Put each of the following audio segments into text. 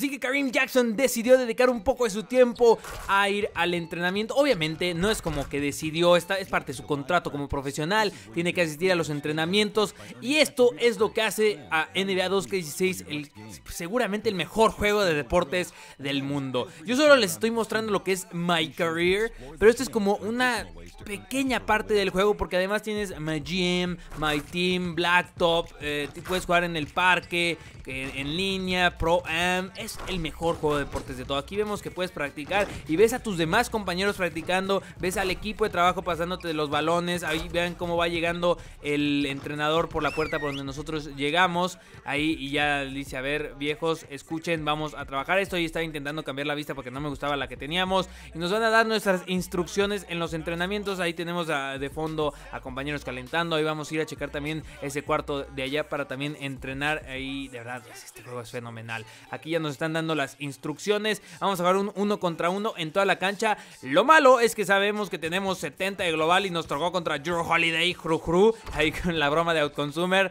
Así que Kareem Jackson decidió dedicar un poco de su tiempo a ir al entrenamiento. Obviamente no es como que decidió, esta es parte de su contrato como profesional, tiene que asistir a los entrenamientos y esto es lo que hace a NBA 2K16 el, seguramente el mejor juego de deportes del mundo. Yo solo les estoy mostrando lo que es My Career, pero esto es como una pequeña parte del juego porque además tienes My Gym, My Team, Blacktop, eh, puedes jugar en el parque, eh, en, línea, Pro Am, el mejor juego de deportes de todo. Aquí vemos que puedes practicar y ves a tus demás compañeros practicando, ves al equipo de trabajo pasándote los balones, ahí vean cómo va llegando el entrenador por la puerta por donde nosotros llegamos, ahí y ya dice, a ver viejos, escuchen, vamos a trabajar esto y estaba intentando cambiar la vista porque no me gustaba la que teníamos y nos van a dar nuestras instrucciones en los entrenamientos, ahí tenemos de fondo a compañeros calentando, ahí vamos a ir a checar también ese cuarto de allá para también entrenar ahí, de verdad, este juego es fenomenal. Aquí ya nos están dando las instrucciones. Vamos a jugar un uno contra uno en toda la cancha. Lo malo es que sabemos que tenemos 70 de global y nos tocó contra Your Holiday, cru cru ahí con la broma de Outconsumer.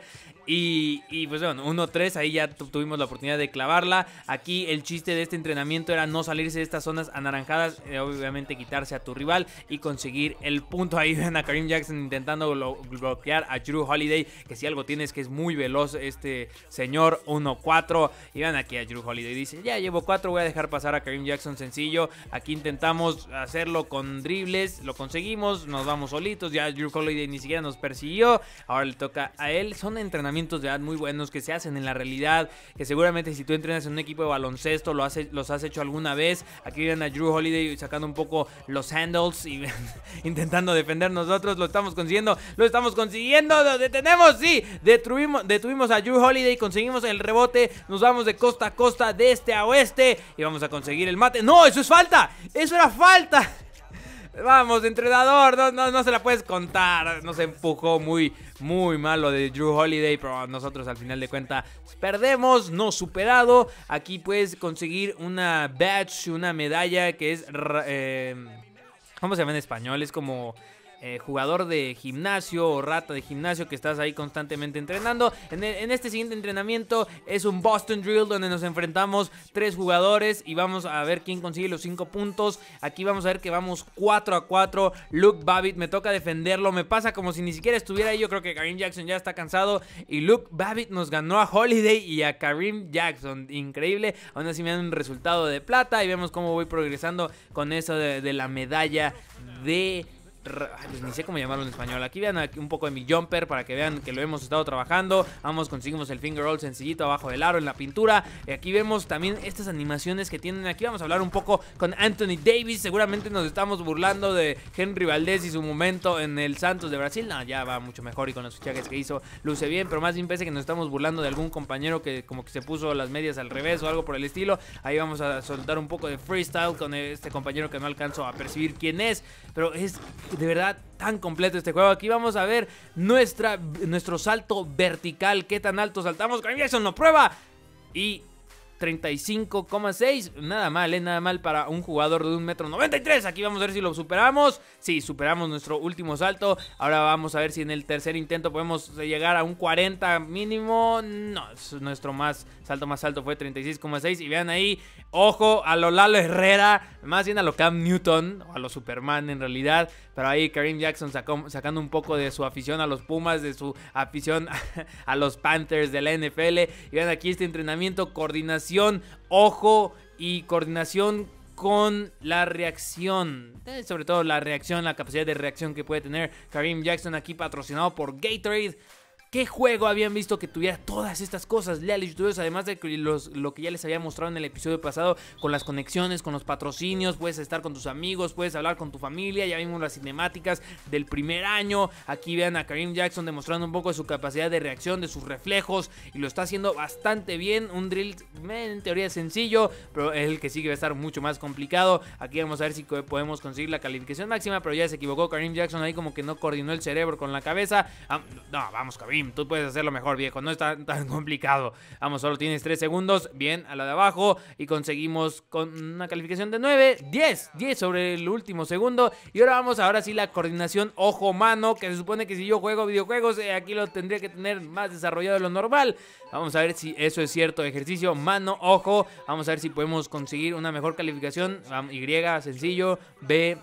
Y, pues bueno, 1-3, ahí ya tuvimos la oportunidad de clavarla. Aquí el chiste de este entrenamiento era no salirse de estas zonas anaranjadas, eh, obviamente quitarse a tu rival y conseguir el punto. Ahí ven a Karim Jackson intentando bloquear a Drew Holiday, que si algo tienes que es muy veloz este señor 1-4. Y ven aquí a Drew Holiday, dice, ya llevo 4, voy a dejar pasar a Karim Jackson sencillo. Aquí intentamos hacerlo con dribles, lo conseguimos, nos vamos solitos, ya Drew Holiday ni siquiera nos persiguió. Ahora le toca a él, son entrenamientos de edad muy buenos que se hacen en la realidad, que seguramente si tú entrenas en un equipo de baloncesto lo hace los has hecho alguna vez. Aquí vienen a Drew Holiday sacando un poco los handles y intentando defender nosotros. Lo estamos consiguiendo, lo estamos consiguiendo, lo detenemos, sí, detuvimos, detuvimos a Drew Holiday, conseguimos el rebote, nos vamos de costa a costa, de este a oeste y vamos a conseguir el mate. No, eso es falta, eso era falta. Vamos, entrenador, no, no, se la puedes contar. Nos empujó muy, muy malo de Drew Holiday, pero nosotros al final de cuentas perdemos, no superado. Aquí puedes conseguir una badge, una medalla que es... Eh, ¿Cómo se llama en español? Es como eh, jugador de gimnasio o rata de gimnasio que estás ahí constantemente entrenando. E, en, este siguiente entrenamiento es un Boston Drill donde nos enfrentamos tres jugadores y vamos a ver quién consigue los cinco puntos. Aquí vamos a ver que vamos 4 a 4. Luke Babbitt me toca defenderlo. Me pasa como si ni siquiera estuviera ahí. Yo creo que Karim Jackson ya está cansado. Y Luke Babbitt nos ganó a Holiday y a Karim Jackson. Increíble. Aún así me dan un resultado de plata y vemos cómo voy progresando con eso de la medalla de... Pues ni sé cómo llamarlo en español. Aquí vean un poco de mi jumper para que vean que lo hemos estado trabajando. Vamos, conseguimos el finger roll sencillito abajo del aro en la pintura. Y eh, aquí vemos también estas animaciones que tienen. Aquí vamos a hablar un poco con Anthony Davis. Seguramente nos estamos burlando de Henry Valdés y su momento en el Santos de Brasil. No, ya va mucho mejor y con los fichajes que hizo luce bien, pero más bien parece que nos estamos burlando de algún compañero que como que se puso las medias al revés o algo por el estilo. Ahí vamos a soltar un poco de freestyle con este compañero que no alcanzo a percibir quién es, pero es de verdad tan completo este juego. Aquí vamos a ver nuestra, nuestro salto vertical, qué tan alto saltamos. eso, no prueba y 35,6. Nada mal, ¿eh? Nada mal para un jugador de 193 tres. Aquí vamos a ver si lo superamos. Sí, superamos nuestro último salto. Ahora vamos a ver si en el tercer intento podemos llegar a un 40 mínimo. No, es nuestro más Salto más alto fue 36,6. Y vean ahí, ojo a lo Lalo Herrera, más bien a lo Cam Newton, o a lo Superman en realidad. Pero ahí Karim Jackson sacando un poco de su afición a los Pumas, de su afición a los Panthers de la NFL. Y vean aquí este entrenamiento, coordinación, ojo y coordinación con la reacción, eh, sobre todo la reacción, la capacidad de reacción que puede tener Karim Jackson aquí patrocinado por Gatorade. ¿Qué juego habían visto que tuviera todas estas cosas? Leales youtubers, además de lo que ya les había mostrado en el episodio pasado, con las conexiones, con los patrocinios, puedes estar con tus amigos, puedes hablar con tu familia, ya vimos las cinemáticas del primer año, aquí vean a Karim Jackson demostrando un poco de su capacidad de reacción, de sus reflejos, y lo está haciendo bastante bien, un drill en teoría sencillo, pero es el que sigue va a estar mucho más complicado, aquí vamos a ver si podemos conseguir la calificación máxima, pero ya se equivocó Karim Jackson ahí como que no coordinó el cerebro con la cabeza, ah, no, vamos Karim tú puedes hacerlo mejor, viejo. No es tan, complicado. Vamos, solo tienes 3 segundos. Bien, a la de abajo. Y conseguimos con una calificación de 9, 10, 10 sobre el último segundo. Y ahora vamos, ahora sí, la coordinación ojo-mano. Que se supone que si yo juego videojuegos, eh, aquí lo tendría que tener más desarrollado de lo normal. Vamos a ver si eso es cierto. Ejercicio mano-ojo. Vamos a ver si podemos conseguir una mejor calificación. Y, sencillo. B,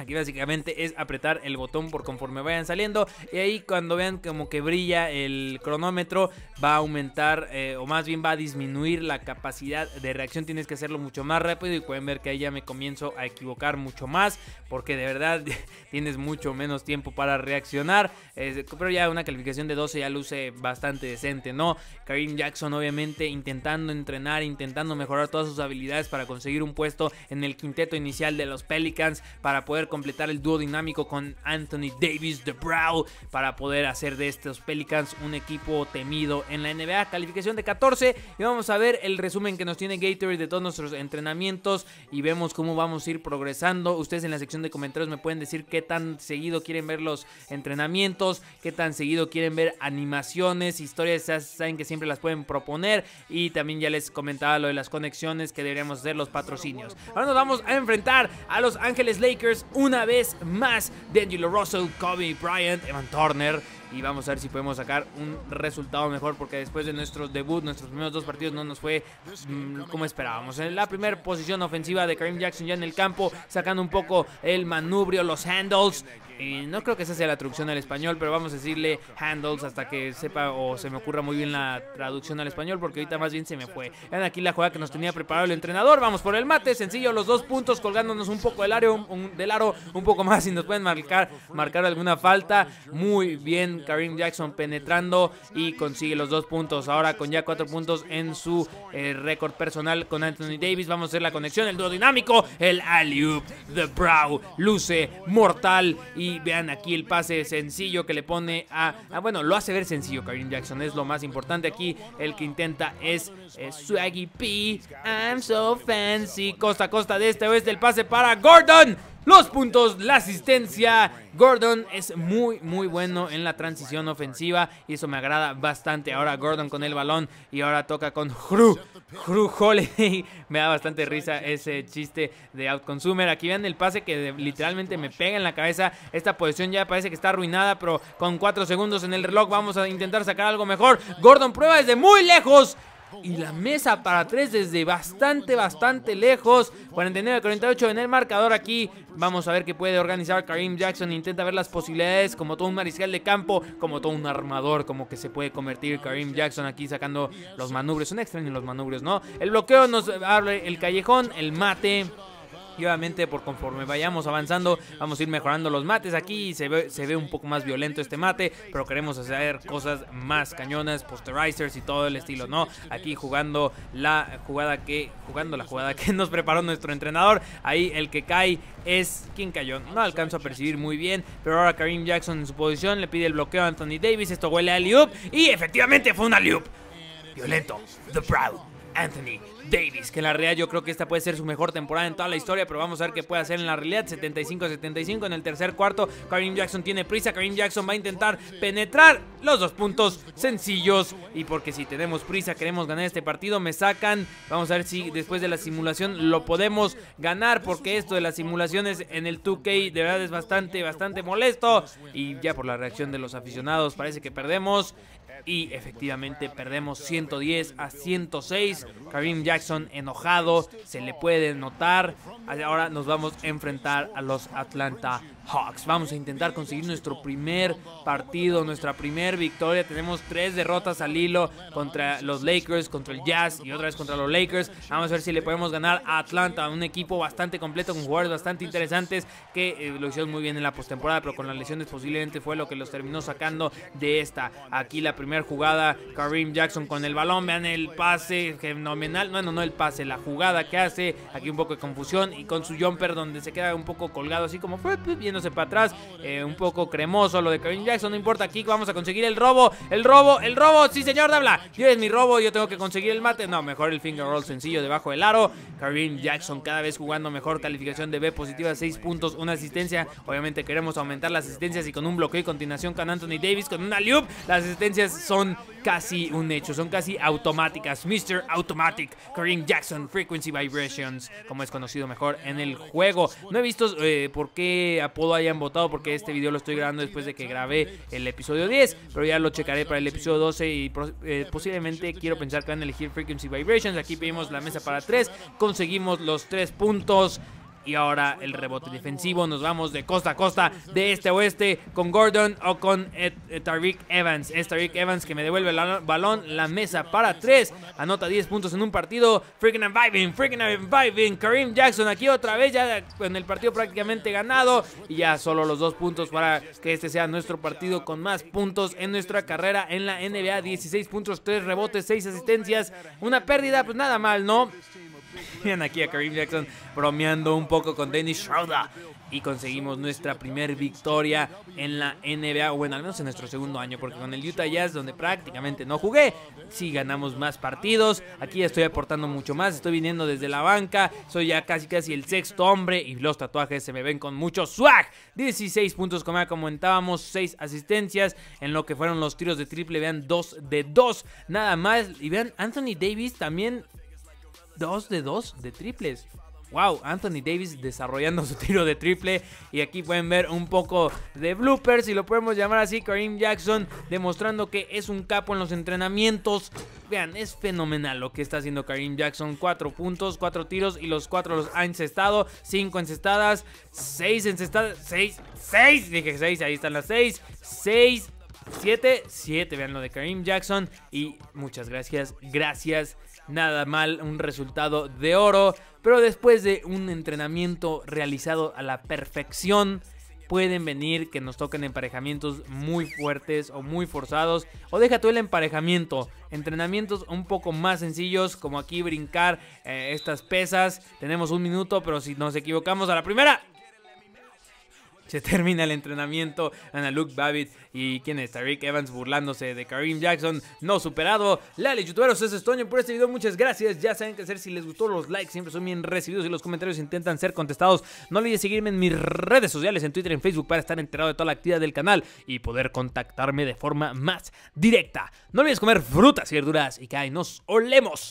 Aquí básicamente es apretar el botón por conforme vayan saliendo. Y ahí cuando vean como que brilla el cronómetro va a aumentar eh, o más bien va a disminuir la capacidad de reacción. Tienes que hacerlo mucho más rápido y pueden ver que ahí ya me comienzo a equivocar mucho más. Porque de verdad tienes mucho menos tiempo para reaccionar. pero ya una calificación de 12 ya luce bastante decente, ¿no? Karim Jackson obviamente intentando entrenar, intentando mejorar todas sus habilidades para conseguir un puesto en el quinteto inicial de los Pelicans. Para poder completar el dúo dinámico con Anthony Davis, de Brow, para poder hacer de estos Pelicans un equipo temido en la NBA. Calificación de 14 y vamos a ver el resumen que nos tiene Gatorade de todos nuestros entrenamientos y vemos cómo vamos a ir progresando. Ustedes en la sección de comentarios me pueden decir qué tan seguido quieren ver los entrenamientos, qué tan seguido quieren ver animaciones, historias, saben que siempre las pueden proponer y también ya les comentaba lo de las conexiones que deberíamos hacer los patrocinios. Ahora nos vamos a enfrentar a Los Ángeles Lakers, una vez más Daniel Russell, Kobe Bryant, Evan Turner y vamos a ver si podemos sacar un resultado mejor porque después de nuestro debut, nuestros primeros dos partidos no nos fue mm, como esperábamos. En la primera posición ofensiva de Karim Jackson ya en el campo, sacando un poco el manubrio, los handles. Y no creo que esa sea la traducción al español, pero vamos a decirle handles hasta que sepa o se me ocurra muy bien la traducción al español porque ahorita más bien se me fue. Vean aquí la jugada que nos tenía preparado el entrenador. Vamos por el mate, sencillo, los dos puntos colgándonos un poco del, área, del aro, un poco más y nos pueden marcar, marcar alguna falta. Muy bien Karim Jackson penetrando y consigue los dos puntos. Ahora con ya cuatro puntos en su eh, récord personal con Anthony Davis. Vamos a hacer la conexión, el dúo dinámico, el alley The Brow, luce mortal y vean aquí el pase sencillo que le pone a, ah, bueno, lo hace ver sencillo Karim Jackson, es lo más importante aquí. El que intenta es, es eh, Swaggy P. I'm so fancy. Costa a costa de este oeste el pase para Gordon los puntos, la asistencia. Gordon es muy, muy bueno en la transición ofensiva y eso me agrada bastante. Ahora Gordon con el balón y ahora toca con Hru, Hru Holiday. me da bastante risa ese chiste de Consumer. Aquí vean el pase que literalmente me pega en la cabeza. Esta posición ya parece que está arruinada, pero con cuatro segundos en el reloj vamos a intentar sacar algo mejor. Gordon prueba desde muy lejos y la mesa para tres desde bastante, bastante lejos. 49-48 en el marcador aquí. Vamos a ver qué puede organizar Karim Jackson. Intenta ver las posibilidades como todo un mariscal de campo, como todo un armador, como que se puede convertir Karim Jackson aquí sacando los manubrios. Son extraños los manubrios, ¿no? El bloqueo nos abre el callejón, el mate por conforme vayamos avanzando vamos a ir mejorando los mates aquí, se ve, se ve un poco más violento este mate, pero queremos hacer cosas más cañonas, posterizers y todo el estilo, ¿no? Aquí jugando la jugada que, jugando la jugada que nos preparó nuestro entrenador, ahí el que cae es quien cayó, no alcanzo a percibir muy bien, pero ahora Karim Jackson en su posición le pide el bloqueo a Anthony Davis, esto huele a Liup y efectivamente fue una Liup. Violento, The Proud. Anthony Davis, que en la realidad yo creo que esta puede ser su mejor temporada en toda la historia, pero vamos a ver qué puede hacer en la realidad. 75-75 en el tercer cuarto. Karim Jackson tiene prisa, Karim Jackson va a intentar penetrar los dos puntos sencillos. Y porque si tenemos prisa, queremos ganar este partido, me sacan. Vamos a ver si después de la simulación lo podemos ganar, porque esto de las simulaciones en el 2K de verdad es bastante, bastante molesto. Y ya por la reacción de los aficionados, parece que perdemos. Y efectivamente perdemos 110 a 106. Karim Jackson enojado, se le puede notar. Ahora nos vamos a enfrentar a los Atlanta Hawks. Vamos a intentar conseguir nuestro primer partido, nuestra primera victoria. Tenemos tres derrotas al hilo contra los Lakers, contra el Jazz y otra vez contra los Lakers. Vamos a ver si le podemos ganar a Atlanta, un equipo bastante completo con jugadores bastante interesantes que eh, lo hicieron muy bien en la postemporada, pero con las lesiones posiblemente fue lo que los terminó sacando de esta. Aquí la primera primera jugada, Karim Jackson con el balón, vean el pase fenomenal, bueno, no el pase, la jugada que hace, aquí un poco de confusión y con su jumper donde se queda un poco colgado así como pues, viéndose para atrás, eh, un poco cremoso lo de Kareem Jackson, no importa, aquí vamos a conseguir el robo, el robo, el robo, sí señor, habla, yo es mi robo, yo tengo que conseguir el mate, no, mejor el finger roll sencillo debajo del aro, Karim Jackson cada vez jugando mejor, calificación de B positiva, 6 puntos, una asistencia, obviamente queremos aumentar las asistencias y con un bloqueo y continuación con Anthony Davis, con una loop, las asistencias son casi un hecho, son casi automáticas. Mr. Automatic, Kareem Jackson, Frequency Vibrations, como es conocido mejor en el juego. No he visto eh, por qué apodo hayan votado, porque este video lo estoy grabando después de que grabé el episodio 10, pero ya lo checaré para el episodio 12 y eh, posiblemente quiero pensar que van a elegir Frequency Vibrations. Aquí pedimos la mesa para 3, conseguimos los 3 puntos. Y ahora el rebote defensivo. Nos vamos de costa a costa, de este a oeste, con Gordon o con eh, Tariq Evans. Es Tariq Evans que me devuelve el balón, la mesa para tres. Anota 10 puntos en un partido. Freaking and vibing, freaking and vibing. Kareem Jackson aquí otra vez, ya en el partido prácticamente ganado. Y ya solo los dos puntos para que este sea nuestro partido con más puntos en nuestra carrera en la NBA. 16 puntos, 3 rebotes, 6 asistencias. Una pérdida, pues nada mal, ¿no? Vean aquí a Kareem Jackson bromeando un poco con Dennis Schroeder. Y conseguimos nuestra primer victoria en la NBA, o bueno, al menos en nuestro segundo año, porque con el Utah Jazz, donde prácticamente no jugué, sí ganamos más partidos. Aquí estoy aportando mucho más, estoy viniendo desde la banca, soy ya casi casi el sexto hombre y los tatuajes se me ven con mucho swag. 16 puntos, como ya comentábamos, 6 asistencias en lo que fueron los tiros de triple, vean 2 de 2, nada más. Y vean, Anthony Davis también 2 de 2 de triples. Wow, Anthony Davis desarrollando su tiro de triple. Y aquí pueden ver un poco de bloopers, si lo podemos llamar así. Karim Jackson demostrando que es un capo en los entrenamientos. Vean, es fenomenal lo que está haciendo Karim Jackson. 4 puntos, 4 tiros y los 4 los ha encestado. 5 encestadas, 6 encestadas, 6, 6, dije 6, ahí están las 6, 6 7-7, vean lo de Karim Jackson. Y muchas gracias, gracias. Nada mal, un resultado de oro. Pero después de un entrenamiento realizado a la perfección, pueden venir que nos toquen emparejamientos muy fuertes o muy forzados. O deja tú el emparejamiento. Entrenamientos un poco más sencillos, como aquí brincar eh, estas pesas. Tenemos un minuto, pero si nos equivocamos a la primera, se termina el entrenamiento. Ana Luke Babbitt y quién está Rick Evans burlándose de Kareem Jackson. No superado. Lale, youtuberos, es Toño por este video. Muchas gracias. Ya saben qué hacer. Si les gustó, los likes siempre son bien recibidos y los comentarios intentan ser contestados. No olvides seguirme en mis redes sociales, en Twitter, en Facebook, para estar enterado de toda la actividad del canal y poder contactarme de forma más directa. No olvides comer frutas y verduras y que nos olemos.